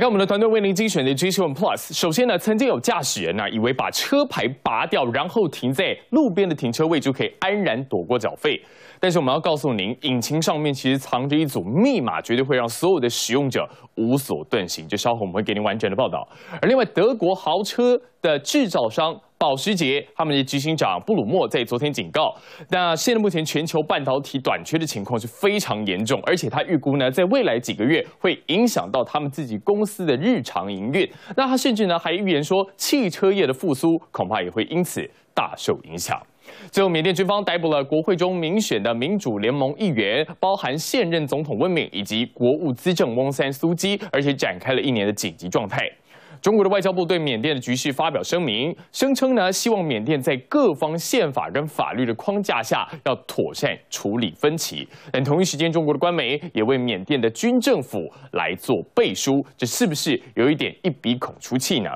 看我们的团队为您精选的 g 7 e Plus。首先呢，曾经有驾驶员呢，以为把车牌拔掉，然后停在路边的停车位就可以安然躲过缴费。但是我们要告诉您，引擎上面其实藏着一组密码，绝对会让所有的使用者无所遁形。就稍后我们会给您完整的报道。而另外，德国豪车。的制造商保时捷，他们的执行长布鲁默在昨天警告，那现在目前全球半导体短缺的情况是非常严重，而且他预估呢，在未来几个月会影响到他们自己公司的日常营运。那他甚至呢还预言说，汽车业的复苏恐怕也会因此大受影响。最后，缅甸军方逮捕了国会中民选的民主联盟议员，包含现任总统温敏以及国务资政翁三苏姬，而且展开了一年的紧急状态。中国的外交部对缅甸的局势发表声明，声称呢，希望缅甸在各方宪法跟法律的框架下，要妥善处理分歧。但同一时间，中国的官媒也为缅甸的军政府来做背书，这是不是有一点一鼻孔出气呢？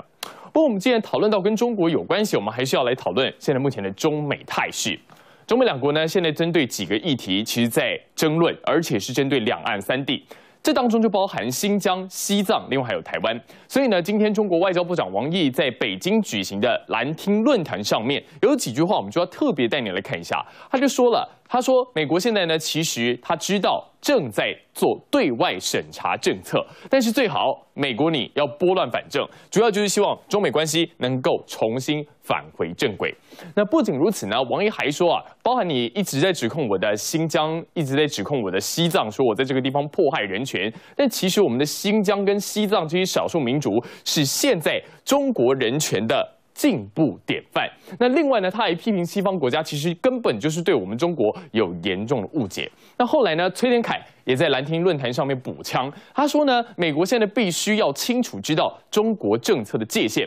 不过我们既然讨论到跟中国有关系，我们还是要来讨论现在目前的中美态势。中美两国呢，现在针对几个议题，其实在争论，而且是针对两岸三地。这当中就包含新疆、西藏，另外还有台湾。所以呢，今天中国外交部长王毅在北京举行的蓝厅论坛上面，有几句话，我们就要特别带你来看一下。他就说了。他说：“美国现在呢，其实他知道正在做对外审查政策，但是最好美国你要拨乱反正，主要就是希望中美关系能够重新返回正轨。那不仅如此呢，王毅还说啊，包含你一直在指控我的新疆，一直在指控我的西藏，说我在这个地方迫害人权。但其实我们的新疆跟西藏这些少数民族是现在中国人权的。”进步典范。那另外呢，他还批评西方国家，其实根本就是对我们中国有严重的误解。那后来呢，崔天凯也在蓝天论坛上面补枪，他说呢，美国现在必须要清楚知道中国政策的界限，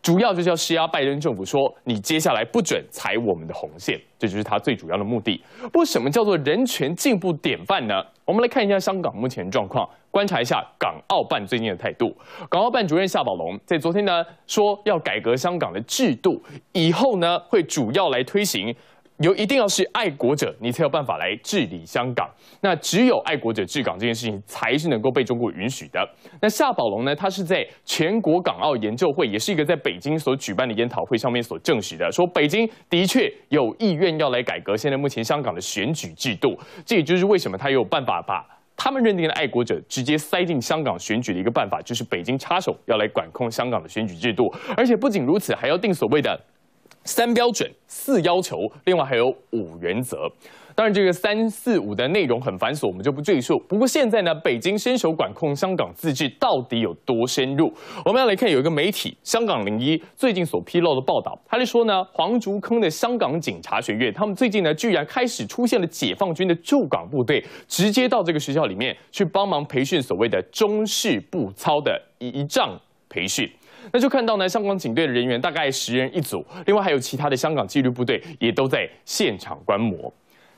主要就是要施压拜登政府，说你接下来不准踩我们的红线，这就是他最主要的目的。不过，什么叫做人权进步典范呢？我们来看一下香港目前状况。观察一下港澳办最近的态度。港澳办主任夏宝龙在昨天呢说，要改革香港的制度，以后呢会主要来推行，有一定要是爱国者，你才有办法来治理香港。那只有爱国者治港这件事情，才是能够被中国允许的。那夏宝龙呢，他是在全国港澳研究会，也是一个在北京所举办的研讨会上面所证实的，说北京的确有意愿要来改革现在目前香港的选举制度。这也就是为什么他有办法把。他们认定的爱国者直接塞进香港选举的一个办法，就是北京插手，要来管控香港的选举制度。而且不仅如此，还要定所谓的“三标准、四要求”，另外还有五原则。当然，这个三四五的内容很繁琐，我们就不赘述。不过现在呢，北京伸手管控香港自治到底有多深入？我们要来看有一个媒体《香港零一》最近所披露的报道，他就说呢，黄竹坑的香港警察学院，他们最近呢，居然开始出现了解放军的驻港部队，直接到这个学校里面去帮忙培训所谓的中式步操的仪仗培训。那就看到呢，香港警队的人员大概十人一组，另外还有其他的香港纪律部队也都在现场观摩。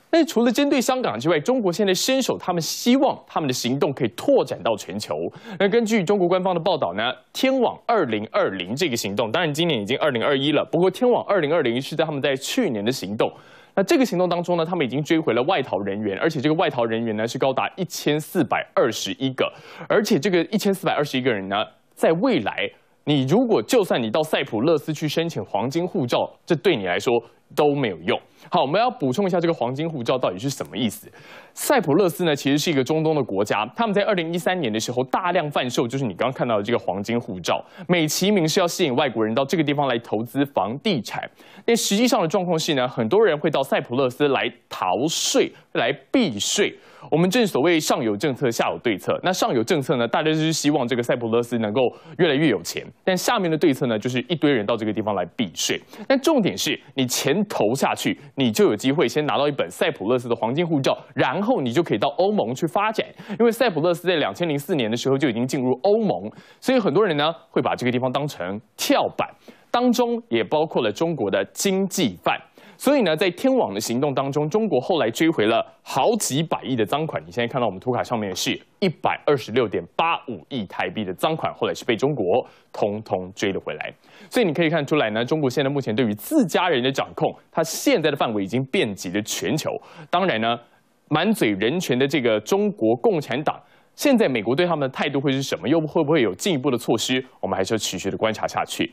那除了针对香港之外，中国现在伸手，他们希望他们的行动可以拓展到全球。那根据中国官方的报道呢，天网二零二零这个行动，当然今年已经二零二一了，不过天网二零二零是在他们在去年的行动。那这个行动当中呢，他们已经追回了外逃人员，而且这个外逃人员呢是高达一千四百二十一个，而且这个一千四百二十一个人呢，在未来，你如果就算你到塞浦勒斯去申请黄金护照，这对你来说。都没有用。好，我们要补充一下这个黄金护照到底是什么意思？塞浦勒斯呢，其实是一个中东的国家，他们在二零一三年的时候大量贩售，就是你刚刚看到的这个黄金护照，美其名是要吸引外国人到这个地方来投资房地产，但实际上的状况是呢，很多人会到塞浦勒斯来逃税、来避税。我们正所谓上有政策，下有对策。那上有政策呢，大家就是希望这个塞浦勒斯能够越来越有钱，但下面的对策呢，就是一堆人到这个地方来避税。但重点是你钱。投下去，你就有机会先拿到一本塞浦勒斯的黄金护照，然后你就可以到欧盟去发展。因为塞浦勒斯在两千零四年的时候就已经进入欧盟，所以很多人呢会把这个地方当成跳板，当中也包括了中国的经济犯。所以呢，在天网的行动当中，中国后来追回了好几百亿的赃款。你现在看到我们图卡上面是一百二十六点八五亿台币的赃款，后来是被中国通通追了回来。所以你可以看出来呢，中国现在目前对于自家人的掌控，它现在的范围已经遍及了全球。当然呢，满嘴人权的这个中国共产党，现在美国对他们的态度会是什么？又会不会有进一步的措施？我们还是要持续的观察下去。